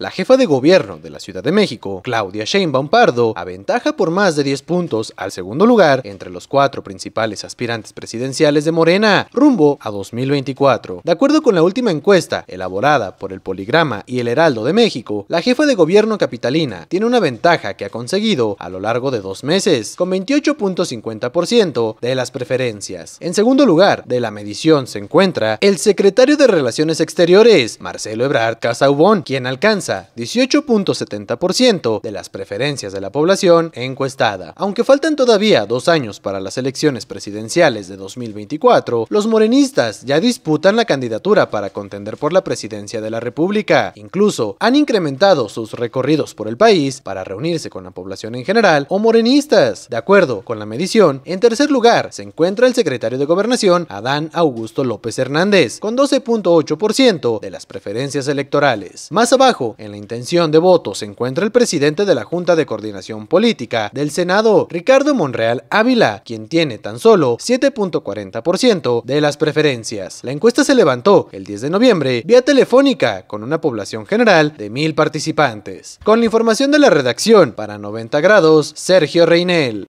La jefa de gobierno de la Ciudad de México, Claudia Sheinbaum Pardo, aventaja por más de 10 puntos al segundo lugar entre los cuatro principales aspirantes presidenciales de Morena, rumbo a 2024. De acuerdo con la última encuesta elaborada por el Poligrama y el Heraldo de México, la jefa de gobierno capitalina tiene una ventaja que ha conseguido a lo largo de dos meses, con 28.50% de las preferencias. En segundo lugar de la medición se encuentra el secretario de Relaciones Exteriores, Marcelo Ebrard Casaubón, quien alcanza 18.70% de las preferencias de la población encuestada. Aunque faltan todavía dos años para las elecciones presidenciales de 2024, los morenistas ya disputan la candidatura para contender por la presidencia de la República. Incluso han incrementado sus recorridos por el país para reunirse con la población en general o morenistas. De acuerdo con la medición, en tercer lugar se encuentra el secretario de Gobernación, Adán Augusto López Hernández, con 12.8% de las preferencias electorales. Más abajo en la intención de voto se encuentra el presidente de la Junta de Coordinación Política del Senado, Ricardo Monreal Ávila, quien tiene tan solo 7.40% de las preferencias. La encuesta se levantó el 10 de noviembre vía telefónica con una población general de mil participantes. Con la información de la redacción para 90 grados, Sergio Reinel.